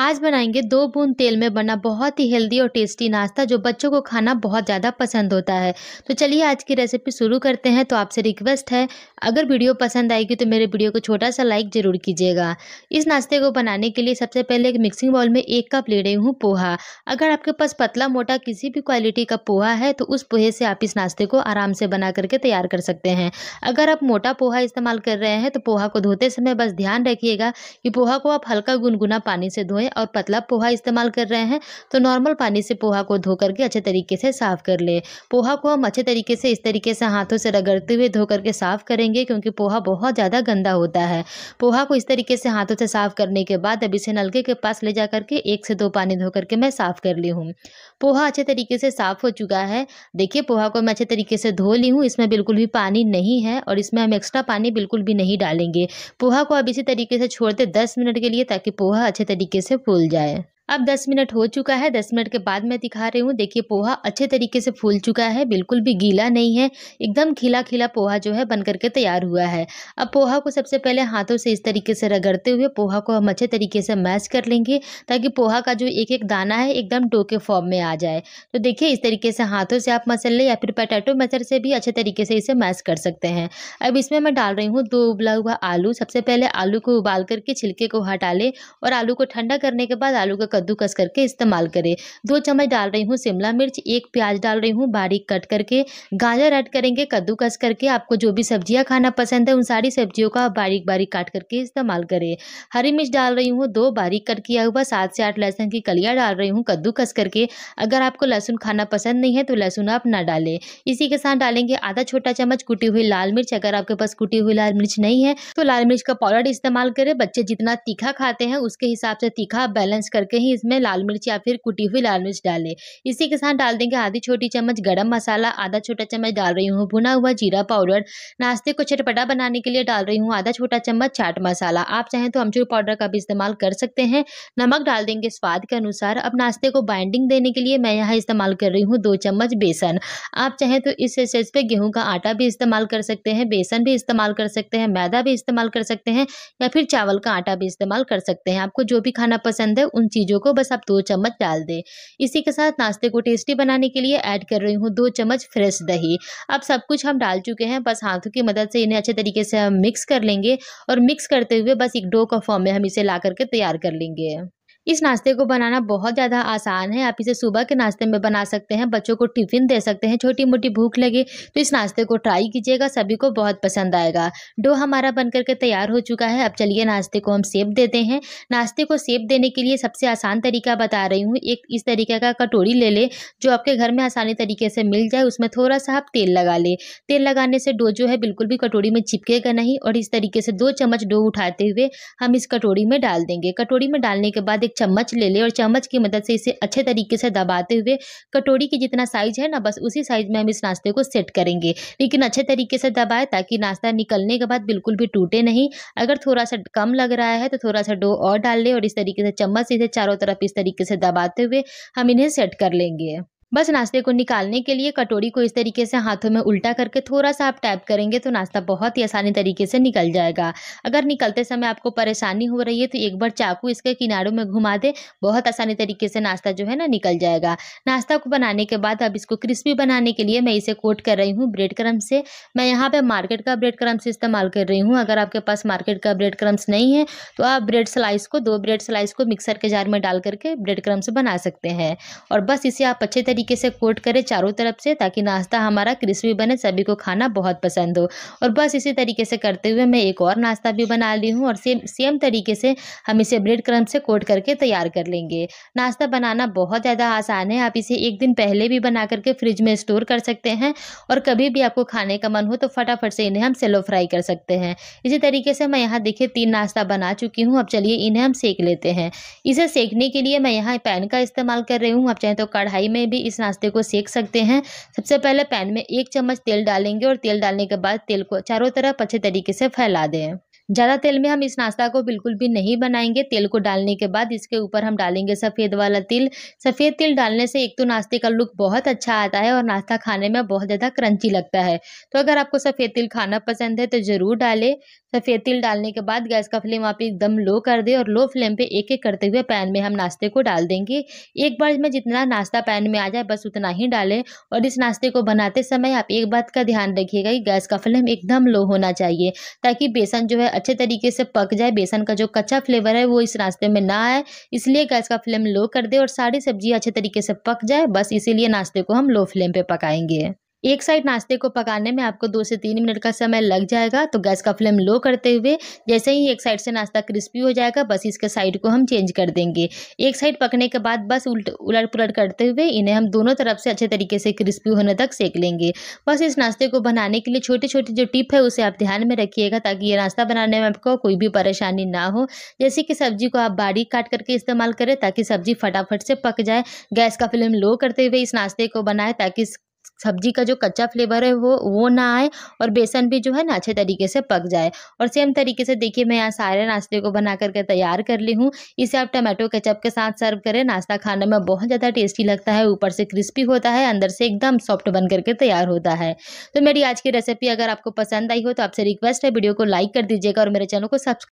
आज बनाएंगे दो बूंद तेल में बना बहुत ही हेल्दी और टेस्टी नाश्ता जो बच्चों को खाना बहुत ज़्यादा पसंद होता है तो चलिए आज की रेसिपी शुरू करते हैं तो आपसे रिक्वेस्ट है अगर वीडियो पसंद आएगी तो मेरे वीडियो को छोटा सा लाइक ज़रूर कीजिएगा इस नाश्ते को बनाने के लिए सबसे पहले एक मिक्सिंग बाउल में एक कप ले रही हूँ पोहा अगर आपके पास पतला मोटा किसी भी क्वालिटी का पोहा है तो उस पोहे से आप इस नाश्ते को आराम से बना करके तैयार कर सकते हैं अगर आप मोटा पोहा इस्तेमाल कर रहे हैं तो पोहा को धोते समय बस ध्यान रखिएगा कि पोहा को आप हल्का गुनगुना पानी से धोएं हुए और पतला पोहा इस्तेमाल कर रहे हैं तो नॉर्मल पानी से पोहा को धो करके अच्छे तरीके से साफ़ कर ले पोहा को हम अच्छे तरीके से इस तरीके से हाथों से रगड़ते हुए धो करके साफ़ करेंगे क्योंकि पोहा बहुत ज़्यादा गंदा होता है पोहा को इस तरीके से हाथों से साफ़ करने के बाद अभी से नलके के पास ले जा करके एक से दो पानी धो करके मैं साफ़ कर ली हूँ पोहा अच्छे तरीके से साफ़ हो चुका है देखिए पोहा को मैं अच्छे तरीके से धो ली हूँ इसमें बिल्कुल भी पानी नहीं है और इसमें हम एक्स्ट्रा पानी बिल्कुल भी नहीं डालेंगे पोहा को अब इसी तरीके से छोड़ते दस मिनट के लिए ताकि पोहा अच्छे तरीके से से फूल जाए अब 10 मिनट हो चुका है 10 मिनट के बाद मैं दिखा रही हूँ देखिए पोहा अच्छे तरीके से फूल चुका है बिल्कुल भी गीला नहीं है एकदम खिला खिला पोहा जो है बन करके तैयार हुआ है अब पोहा को सबसे पहले हाथों से इस तरीके से रगड़ते हुए पोहा को हम अच्छे तरीके से मैश कर लेंगे ताकि पोहा का जो एक एक दाना है एकदम डो के फॉर्म में आ जाए तो देखिए इस तरीके से हाथों से आप मसले या फिर पटेटो मैसर से भी अच्छे तरीके से इसे मैश कर सकते हैं अब इसमें मैं डाल रही हूँ दो उबला हुआ आलू सबसे पहले आलू को उबाल करके छिलके को हटा लें और आलू को ठंडा करने के बाद आलू का कद्दूकस करके इस्तेमाल करें दो चम्मच डाल रही हूँ शिमला मिर्च एक प्याज डाल रही हूँ बारीक कट करके गाजर ऐड करेंगे कद्दूकस करके आपको जो भी सब्जियाँ खाना पसंद है उन सारी सब्जियों का आप बारीक बारीक काट करके इस्तेमाल करें हरी मिर्च डाल रही हूँ दो बारीक कट किया हुआ सात से आठ लहसुन की कलियाँ डाल रही हूँ कद्दूकस करके अगर आपको लहसुन खाना पसंद नहीं है तो लहसुन आप ना डालें इसी के साथ डालेंगे आधा छोटा चम्मच कुटी हुई लाल मिर्च अगर आपके पास कुटी हुई लाल मिर्च नहीं है तो लाल मिर्च का पाउडर इस्तेमाल करें बच्चे जितना तीखा खाते हैं उसके हिसाब से तीखा बैलेंस करके ही इसमें लाल मिर्च या फिर कुटी हुई लाल मिर्च डालें इसी के साथ डाल देंगे आधी छोटी चम्मच गरम मसाला आधा छोटा चम्मच डाल रही हूँ भुना हुआ जीरा पाउडर नाश्ते को चटपटा बनाने के लिए डाल रही हूँ आधा छोटा चम्मच चाट मसाला आप चाहें तो अमचूर पाउडर का भी इस्तेमाल कर सकते हैं नमक डाल देंगे स्वाद के अनुसार अब नाश्ते को बाइंडिंग देने के लिए मैं यहाँ इस्तेमाल कर रही हूँ दो चम्मच बेसन आप चाहें तो इस स्टेज पे गेहूँ का आटा भी इस्तेमाल कर सकते हैं बेसन भी इस्तेमाल कर सकते हैं मैदा भी इस्तेमाल कर सकते हैं या फिर चावल का आटा भी इस्तेमाल कर सकते हैं आपको जो भी खाना पसंद है उन चीज़ों चीज़ों को बस आप दो चम्मच डाल दें इसी के साथ नाश्ते को टेस्टी बनाने के लिए ऐड कर रही हूँ दो चम्मच फ्रेश दही अब सब कुछ हम डाल चुके हैं बस हाथों की मदद से इन्हें अच्छे तरीके से हम मिक्स कर लेंगे और मिक्स करते हुए बस एक डो का फॉर्म में हम इसे ला करके तैयार कर लेंगे इस नाश्ते को बनाना बहुत ज़्यादा आसान है आप इसे सुबह के नाश्ते में बना सकते हैं बच्चों को टिफ़िन दे सकते हैं छोटी मोटी भूख लगे तो इस नाश्ते को ट्राई कीजिएगा सभी को बहुत पसंद आएगा डो हमारा बन करके तैयार हो चुका है अब चलिए नाश्ते को हम सेब देते हैं नाश्ते को सेब देने के लिए सबसे आसान तरीका बता रही हूँ एक इस तरीके का कटोरी ले लें जो आपके घर में आसानी तरीके से मिल जाए उसमें थोड़ा सा आप तेल लगा लें तेल लगाने से डो जो है बिल्कुल भी कटोरी में चिपकेगा नहीं और इस तरीके से दो चम्मच डो उठाते हुए हम इस कटोरी में डाल देंगे कटोरी में डालने के बाद एक चम्मच ले लें और चम्मच की मदद से इसे अच्छे तरीके से दबाते हुए कटोरी के जितना साइज है ना बस उसी साइज में हम इस नाश्ते को सेट करेंगे लेकिन अच्छे तरीके से दबाए ताकि नाश्ता निकलने के बाद बिल्कुल भी टूटे नहीं अगर थोड़ा सा कम लग रहा है तो थोड़ा सा डो और डाल लें और इस तरीके से चम्मच इसे चारों तरफ इस तरीके से दबाते हुए हम इन्हें सेट कर लेंगे बस नाश्ते को निकालने के लिए कटोरी को इस तरीके से हाथों में उल्टा करके थोड़ा सा आप टैप करेंगे तो नाश्ता बहुत ही आसानी तरीके से निकल जाएगा अगर निकलते समय आपको परेशानी हो रही है तो एक बार चाकू इसके किनारों में घुमा दे बहुत आसानी तरीके से नाश्ता जो है ना निकल जाएगा नाश्ता को बनाने के बाद अब इसको क्रिस्पी बनाने के लिए मैं इसे कोट कर रही हूँ ब्रेड क्रम्स से मैं यहाँ पर मार्केट का ब्रेड क्रम्स इस्तेमाल कर रही हूँ अगर आपके पास मार्केट का ब्रेड क्रम्स नहीं है तो आप ब्रेड स्लाइस को दो ब्रेड स्लाइस को मिक्सर के जार में डाल करके ब्रेड क्रम्स बना सकते हैं और बस इसे आप अच्छे तरीके तरीके से कोट करें चारों तरफ से ताकि नाश्ता हमारा क्रिस्पी बने सभी को खाना बहुत पसंद हो और बस इसी तरीके से करते हुए मैं एक और नाश्ता भी बना ली हूँ और सेम सेम तरीके से हम इसे ब्रेड क्रम से कोट करके तैयार कर लेंगे नाश्ता बनाना बहुत ज़्यादा आसान है आप इसे एक दिन पहले भी बना करके फ्रिज में स्टोर कर सकते हैं और कभी भी आपको खाने का मन हो तो फटाफट से इन्हें हम सेलो फ्राई कर सकते हैं इसी तरीके से मैं यहाँ देखिए तीन नाश्ता बना चुकी हूँ अब चलिए इन्हें हम सेक लेते हैं इसे सेकने के लिए मैं यहाँ पैन का इस्तेमाल कर रही हूँ आप चाहें तो कढ़ाई में भी इस नाश्ते को सेक सकते हैं सबसे पहले पैन में एक चम्मच तेल डालेंगे और तेल डालने के बाद तेल को चारों तरफ अच्छे तरीके से फैला दें ज़्यादा तेल में हम इस नाश्ता को बिल्कुल भी नहीं बनाएंगे तेल को डालने के बाद इसके ऊपर हम डालेंगे सफ़ेद वाला तिल सफ़ेद तिल डालने से एक तो नाश्ते का लुक बहुत अच्छा आता है और नाश्ता खाने में बहुत ज़्यादा क्रंची लगता है तो अगर आपको सफ़ेद तिल खाना पसंद है तो ज़रूर डालें सफ़ेद तिल डालने के बाद गैस का फ्लेम आप एकदम लो कर दें और लो फ्लेम पर एक एक करते हुए पैन में हम नाश्ते को डाल देंगे एक बार में जितना नाश्ता पैन में आ जाए बस उतना ही डालें और इस नाश्ते को बनाते समय आप एक बात का ध्यान रखिएगा कि गैस का फ्लेम एकदम लो होना चाहिए ताकि बेसन जो है अच्छे तरीके से पक जाए बेसन का जो कच्चा फ्लेवर है वो इस नाश्ते में ना आए इसलिए गैस का फ्लेम लो कर दे और सारी सब्जी अच्छे तरीके से पक जाए बस इसीलिए नाश्ते को हम लो फ्लेम पर पकाएंगे एक साइड नाश्ते को पकाने में आपको दो से तीन मिनट का समय लग जाएगा तो गैस का फ्लेम लो करते हुए जैसे ही एक साइड से नाश्ता क्रिस्पी हो जाएगा बस इसके साइड को हम चेंज कर देंगे एक साइड पकने के बाद बस उल्ट उलट पुलट करते हुए इन्हें हम दोनों तरफ से अच्छे तरीके से क्रिस्पी होने तक सेक लेंगे बस इस नाश्ते को बनाने के लिए छोटे छोटे जो टिप है उसे आप ध्यान में रखिएगा ताकि ये नाश्ता बनाने में आपको कोई भी परेशानी ना हो जैसे कि सब्जी को आप बारीक काट करके इस्तेमाल करें ताकि सब्जी फटाफट से पक जाए गैस का फ्लेम लो करते हुए इस नाश्ते को बनाए ताकि सब्जी का जो कच्चा फ्लेवर है वो वो ना आए और बेसन भी जो है ना अच्छे तरीके से पक जाए और सेम तरीके से देखिए मैं यहाँ सारे नाश्ते को बना करके तैयार कर ली हूँ इसे आप टमाटो केचप के साथ सर्व करें नाश्ता खाने में बहुत ज़्यादा टेस्टी लगता है ऊपर से क्रिस्पी होता है अंदर से एकदम सॉफ्ट बन करके तैयार होता है तो मेरी आज की रेसिपी अगर आपको पसंद आई हो तो आपसे रिक्वेस्ट है वीडियो को लाइक कर दीजिएगा और मेरे चैनल को सब्सक्राइब